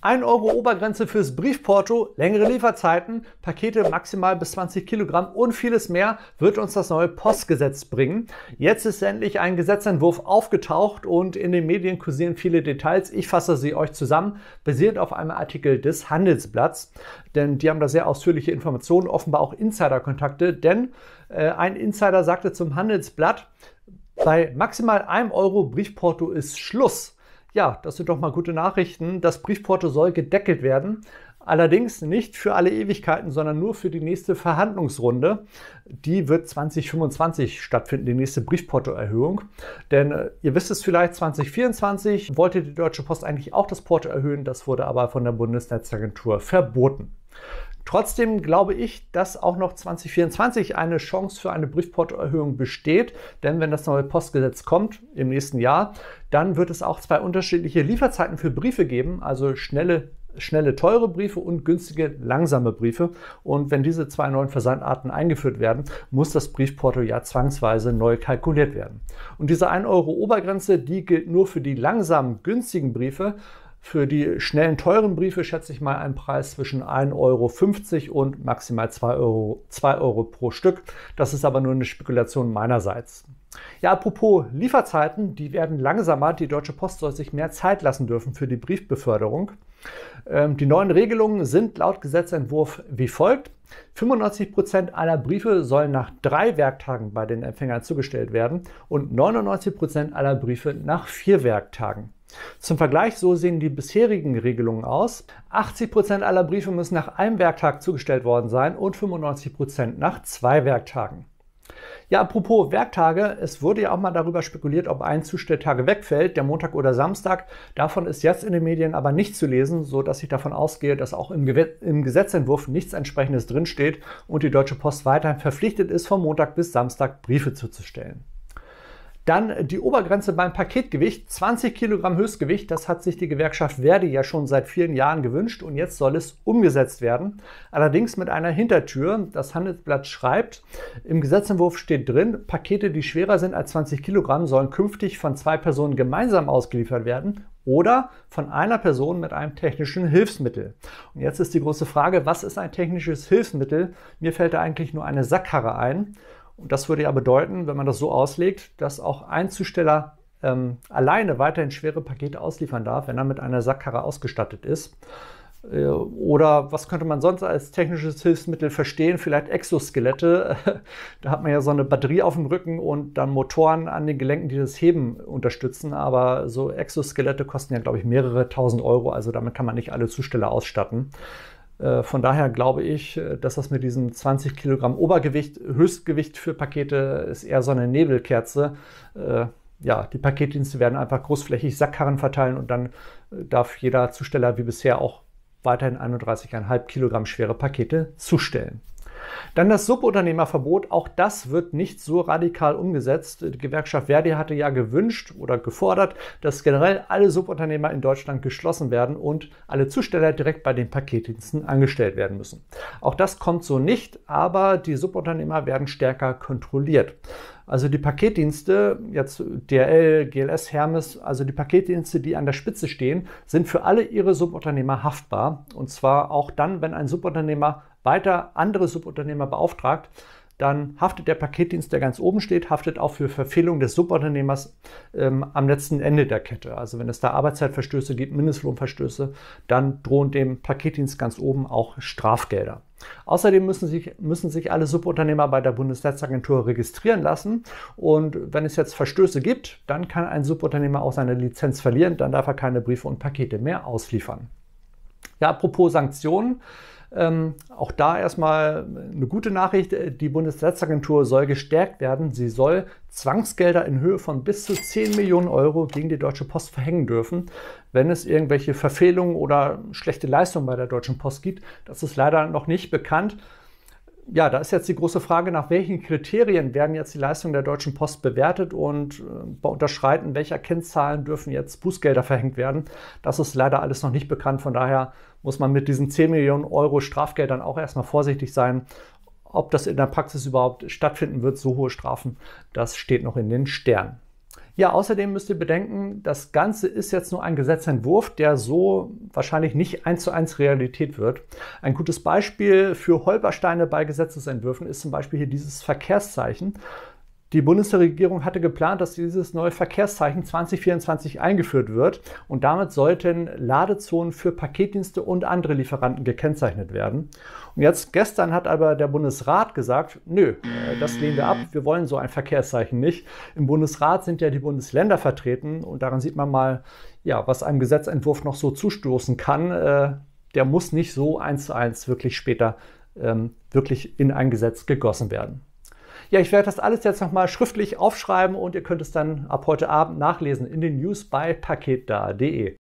1 Euro Obergrenze fürs Briefporto, längere Lieferzeiten, Pakete maximal bis 20 Kilogramm und vieles mehr wird uns das neue Postgesetz bringen. Jetzt ist endlich ein Gesetzentwurf aufgetaucht und in den Medien kursieren viele Details. Ich fasse sie euch zusammen, basierend auf einem Artikel des Handelsblatts, denn die haben da sehr ausführliche Informationen, offenbar auch Insiderkontakte, denn äh, ein Insider sagte zum Handelsblatt, bei maximal 1 Euro Briefporto ist Schluss. Ja, das sind doch mal gute Nachrichten. Das Briefporto soll gedeckelt werden. Allerdings nicht für alle Ewigkeiten, sondern nur für die nächste Verhandlungsrunde. Die wird 2025 stattfinden, die nächste Briefportoerhöhung. Denn äh, ihr wisst es vielleicht, 2024 wollte die Deutsche Post eigentlich auch das Porto erhöhen. Das wurde aber von der Bundesnetzagentur verboten. Trotzdem glaube ich, dass auch noch 2024 eine Chance für eine Briefportoerhöhung besteht, denn wenn das neue Postgesetz kommt im nächsten Jahr, dann wird es auch zwei unterschiedliche Lieferzeiten für Briefe geben, also schnelle schnelle teure Briefe und günstige langsame Briefe. Und wenn diese zwei neuen Versandarten eingeführt werden, muss das Briefporto ja zwangsweise neu kalkuliert werden. Und diese 1 Euro Obergrenze, die gilt nur für die langsamen günstigen Briefe. Für die schnellen, teuren Briefe schätze ich mal einen Preis zwischen 1,50 Euro und maximal 2 Euro, 2 Euro pro Stück. Das ist aber nur eine Spekulation meinerseits. Ja, apropos Lieferzeiten, die werden langsamer. Die Deutsche Post soll sich mehr Zeit lassen dürfen für die Briefbeförderung. Ähm, die neuen Regelungen sind laut Gesetzentwurf wie folgt. 95% aller Briefe sollen nach drei Werktagen bei den Empfängern zugestellt werden und 99% aller Briefe nach vier Werktagen. Zum Vergleich, so sehen die bisherigen Regelungen aus. 80% aller Briefe müssen nach einem Werktag zugestellt worden sein und 95% nach zwei Werktagen. Ja, apropos Werktage, es wurde ja auch mal darüber spekuliert, ob ein Zustelltage wegfällt, der Montag oder Samstag. Davon ist jetzt in den Medien aber nicht zu lesen, so dass ich davon ausgehe, dass auch im, Ge im Gesetzentwurf nichts entsprechendes drinsteht und die Deutsche Post weiterhin verpflichtet ist, von Montag bis Samstag Briefe zuzustellen. Dann die Obergrenze beim Paketgewicht, 20 Kilogramm Höchstgewicht, das hat sich die Gewerkschaft Verdi ja schon seit vielen Jahren gewünscht und jetzt soll es umgesetzt werden. Allerdings mit einer Hintertür. Das Handelsblatt schreibt, im Gesetzentwurf steht drin, Pakete, die schwerer sind als 20 Kilogramm, sollen künftig von zwei Personen gemeinsam ausgeliefert werden oder von einer Person mit einem technischen Hilfsmittel. Und jetzt ist die große Frage, was ist ein technisches Hilfsmittel? Mir fällt da eigentlich nur eine Sackkarre ein. Und das würde ja bedeuten, wenn man das so auslegt, dass auch ein Zusteller ähm, alleine weiterhin schwere Pakete ausliefern darf, wenn er mit einer Sackkarre ausgestattet ist. Äh, oder was könnte man sonst als technisches Hilfsmittel verstehen? Vielleicht Exoskelette. da hat man ja so eine Batterie auf dem Rücken und dann Motoren an den Gelenken, die das Heben unterstützen. Aber so Exoskelette kosten ja, glaube ich, mehrere tausend Euro. Also damit kann man nicht alle Zusteller ausstatten. Äh, von daher glaube ich, äh, dass das mit diesem 20 Kilogramm Obergewicht, Höchstgewicht für Pakete ist eher so eine Nebelkerze. Äh, ja, die Paketdienste werden einfach großflächig Sackkarren verteilen und dann darf jeder Zusteller wie bisher auch weiterhin 31,5 Kilogramm schwere Pakete zustellen. Dann das Subunternehmerverbot, auch das wird nicht so radikal umgesetzt. Die Gewerkschaft Verdi hatte ja gewünscht oder gefordert, dass generell alle Subunternehmer in Deutschland geschlossen werden und alle Zusteller direkt bei den Paketdiensten angestellt werden müssen. Auch das kommt so nicht, aber die Subunternehmer werden stärker kontrolliert. Also die Paketdienste, jetzt DRL, GLS, Hermes, also die Paketdienste, die an der Spitze stehen, sind für alle ihre Subunternehmer haftbar. Und zwar auch dann, wenn ein Subunternehmer weiter andere Subunternehmer beauftragt, dann haftet der Paketdienst, der ganz oben steht, haftet auch für Verfehlung des Subunternehmers ähm, am letzten Ende der Kette. Also wenn es da Arbeitszeitverstöße gibt, Mindestlohnverstöße, dann drohen dem Paketdienst ganz oben auch Strafgelder. Außerdem müssen sich, müssen sich alle Subunternehmer bei der Bundesnetzagentur registrieren lassen. Und wenn es jetzt Verstöße gibt, dann kann ein Subunternehmer auch seine Lizenz verlieren. Dann darf er keine Briefe und Pakete mehr ausliefern. Ja, apropos Sanktionen. Ähm, auch da erstmal eine gute Nachricht. Die Bundesnetzagentur soll gestärkt werden. Sie soll Zwangsgelder in Höhe von bis zu 10 Millionen Euro gegen die Deutsche Post verhängen dürfen, wenn es irgendwelche Verfehlungen oder schlechte Leistungen bei der Deutschen Post gibt. Das ist leider noch nicht bekannt ja, da ist jetzt die große Frage, nach welchen Kriterien werden jetzt die Leistungen der Deutschen Post bewertet und äh, unterschreiten, welcher Kennzahlen dürfen jetzt Bußgelder verhängt werden. Das ist leider alles noch nicht bekannt. Von daher muss man mit diesen 10 Millionen Euro Strafgeldern auch erstmal vorsichtig sein. Ob das in der Praxis überhaupt stattfinden wird, so hohe Strafen, das steht noch in den Sternen. Ja, außerdem müsst ihr bedenken, das Ganze ist jetzt nur ein Gesetzentwurf, der so wahrscheinlich nicht eins zu eins Realität wird. Ein gutes Beispiel für Holpersteine bei Gesetzesentwürfen ist zum Beispiel hier dieses Verkehrszeichen. Die Bundesregierung hatte geplant, dass dieses neue Verkehrszeichen 2024 eingeführt wird und damit sollten Ladezonen für Paketdienste und andere Lieferanten gekennzeichnet werden. Und jetzt gestern hat aber der Bundesrat gesagt, nö, äh, das lehnen wir ab, wir wollen so ein Verkehrszeichen nicht. Im Bundesrat sind ja die Bundesländer vertreten und daran sieht man mal, ja, was einem Gesetzentwurf noch so zustoßen kann. Äh, der muss nicht so eins zu eins wirklich später ähm, wirklich in ein Gesetz gegossen werden. Ja, ich werde das alles jetzt nochmal schriftlich aufschreiben und ihr könnt es dann ab heute Abend nachlesen in den News bei paketda.de.